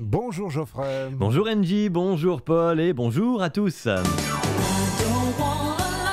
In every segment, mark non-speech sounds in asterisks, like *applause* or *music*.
Bonjour Geoffrey. Bonjour Angie, bonjour Paul et bonjour à tous.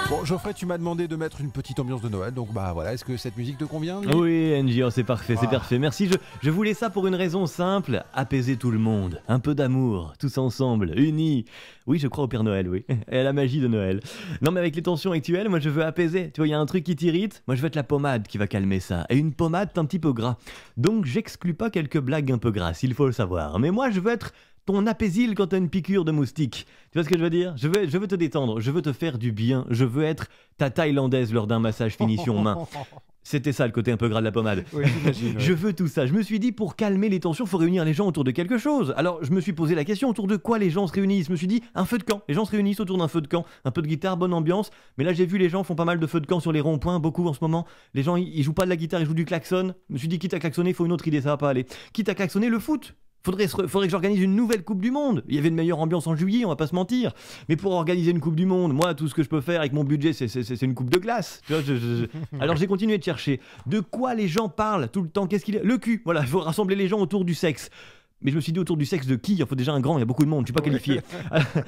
Bon, Geoffrey, tu m'as demandé de mettre une petite ambiance de Noël, donc bah voilà, est-ce que cette musique te convient Oui, NGO, oh, c'est parfait, c'est ah. parfait. Merci, je, voulais ça pour une raison simple apaiser tout le monde, un peu d'amour, tous ensemble, unis. Oui, je crois au Père Noël, oui, *laughs* et à la magie de Noël. Non, mais avec les tensions actuelles, moi je veux apaiser. Tu vois, il y a un truc qui t'irrite, moi je veux être la pommade qui va calmer ça, et une pommade un petit peu gras. Donc j'exclus pas quelques blagues un peu grasses, il faut le savoir. Mais moi je veux être ton apaisil quand t'as une piqûre de moustique. Tu vois ce que je veux dire je veux, je veux te détendre, je veux te faire du bien, je veux être ta thaïlandaise lors d'un massage finition main. *laughs* C'était ça le côté un peu gras de la pommade. *laughs* je veux tout ça. Je me suis dit pour calmer les tensions, il faut réunir les gens autour de quelque chose. Alors je me suis posé la question autour de quoi les gens se réunissent. Je me suis dit un feu de camp. Les gens se réunissent autour d'un feu de camp, un peu de guitare, bonne ambiance. Mais là j'ai vu les gens font pas mal de feux de camp sur les ronds-points, beaucoup en ce moment. Les gens ils jouent pas de la guitare, ils jouent du klaxon. Je me suis dit quitte à klaxonner, faut une autre idée, ça va pas aller. Quitte à klaxonner le foot. Faudrait, que j'organise une nouvelle Coupe du Monde. Il y avait une meilleure ambiance en juillet, on va pas se mentir. Mais pour organiser une Coupe du Monde, moi, tout ce que je peux faire avec mon budget, c'est une coupe de glace. *laughs* Alors j'ai continué de chercher. De quoi les gens parlent tout le temps Qu'est-ce qu'il Le cul. Voilà, il faut rassembler les gens autour du sexe. Mais je me suis dit autour du sexe de qui Il faut déjà un grand, il y a beaucoup de monde, je ne suis pas qualifié.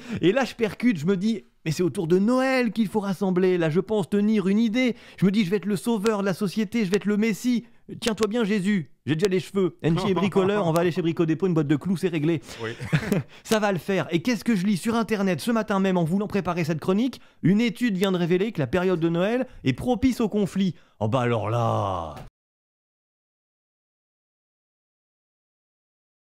*laughs* Et là, je percute, je me dis, mais c'est autour de Noël qu'il faut rassembler. Là, je pense tenir une idée. Je me dis, je vais être le sauveur de la société, je vais être le Messie. Tiens-toi bien, Jésus. J'ai déjà les cheveux. Ng est bricoleur, on va aller chez Brico une boîte de clous, c'est réglé. *laughs* ça va le faire. Et qu'est-ce que je lis sur Internet ce matin même en voulant préparer cette chronique Une étude vient de révéler que la période de Noël est propice au conflit. Oh bah alors là